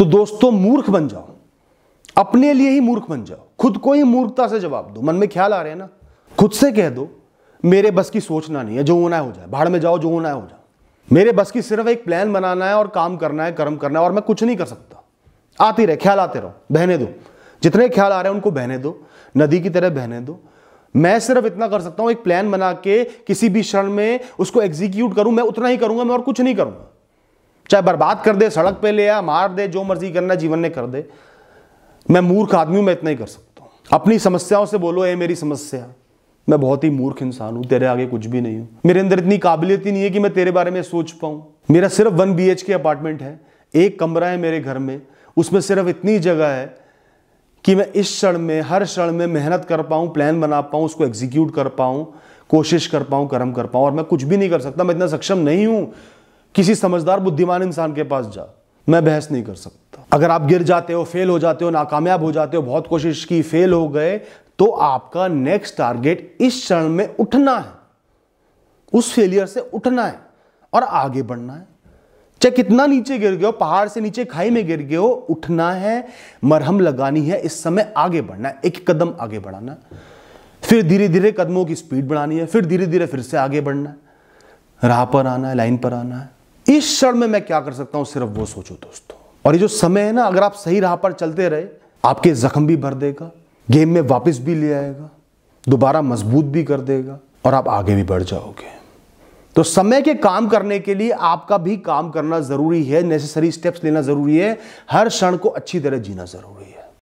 तो दोस्तों मूर्ख बन जाओ अपने लिए ही मूर्ख बन जाओ खुद को ही मूर्खता से जवाब दो मन में ख्याल आ रहे हैं ना खुद से कह दो मेरे बस की सोचना नहीं है जो होना है हो जाए भाड़ में जाओ जो होना है हो जाए मेरे बस की सिर्फ एक प्लान बनाना है और काम करना है कर्म करना है और मैं कुछ नहीं कर सकता आती रहे ख्याल आते रहो बहने दो जितने ख्याल आ रहे हैं उनको बहने दो नदी की तरह बहने दो मैं सिर्फ इतना कर सकता हूं एक प्लान बना के किसी भी क्षण में उसको एग्जीक्यूट करूं मैं उतना ही करूंगा मैं और कुछ नहीं करूंगा चाहे बर्बाद कर दे सड़क पे ले आ मार दे जो मर्जी करना जीवन ने कर दे मैं मूर्ख आदमी हूं मैं इतना ही कर सकता हूँ अपनी समस्याओं से बोलो ये मेरी समस्या मैं बहुत ही मूर्ख इंसान हूं तेरे आगे कुछ भी नहीं हूं मेरे अंदर इतनी काबिलियत ही नहीं है कि मैं तेरे बारे में सोच पाऊं मेरा सिर्फ वन बी के अपार्टमेंट है एक कमरा है मेरे घर में उसमें सिर्फ इतनी जगह है कि मैं इस क्षण में हर क्षण में मेहनत कर पाऊं प्लान बना पाऊं उसको एग्जीक्यूट कर पाऊं कोशिश कर पाऊं कर्म कर पाऊं और मैं कुछ भी नहीं कर सकता मैं इतना सक्षम नहीं हूँ किसी समझदार बुद्धिमान इंसान के पास जा मैं बहस नहीं कर सकता अगर आप गिर जाते हो फेल हो जाते हो नाकामयाब हो जाते हो बहुत कोशिश की फेल हो गए तो आपका नेक्स्ट टारगेट इस क्षण में उठना है उस फेलियर से उठना है और आगे बढ़ना है चाहे कितना नीचे गिर गए हो पहाड़ से नीचे खाई में गिर गए हो उठना है मरहम लगानी है इस समय आगे बढ़ना है एक कदम आगे बढ़ाना फिर धीरे धीरे कदमों की स्पीड बढ़ानी है फिर धीरे धीरे फिर से आगे बढ़ना है राह पर आना है लाइन पर आना है इस क्षण में मैं क्या कर सकता हूं सिर्फ वो सोचो दोस्तों और ये जो समय है ना अगर आप सही राह पर चलते रहे आपके जख्म भी भर देगा गेम में वापस भी ले आएगा दोबारा मजबूत भी कर देगा और आप आगे भी बढ़ जाओगे तो समय के काम करने के लिए आपका भी काम करना जरूरी है नेसेसरी स्टेप्स लेना जरूरी है हर क्षण को अच्छी तरह जीना जरूरी है